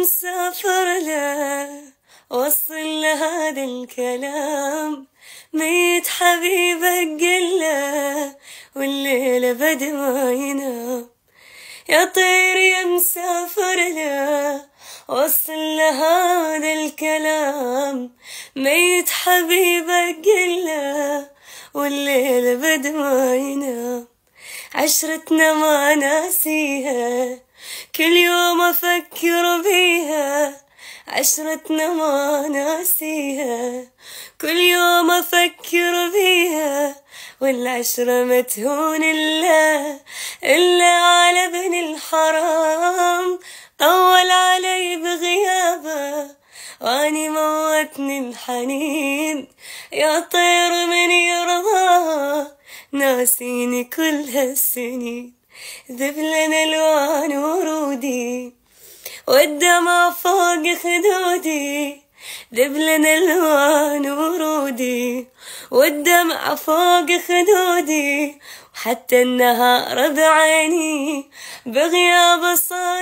مسافر لا وصل لهذا الكلام ميت حبيبك قله والليل ابد ما ينام يا طير يا مسافر لا وصل لهذا الكلام ميت حبيبك قله والليل ابد ما ينام عشرتنا ما ناسيها كل يوم افكر بيها عشرتنا ما ناسيها كل يوم افكر بيها والعشرة متهون الا الا على ابن الحرام طول علي بغيابه واني موتني الحنين يا طير من يرضاها ناسيني كل هالسنين ذبلنا الوان والدمع فوق خدودي لنا الوان ورودي والدمع فوق خدودي وحتى النهار بعيني بغياب الصايم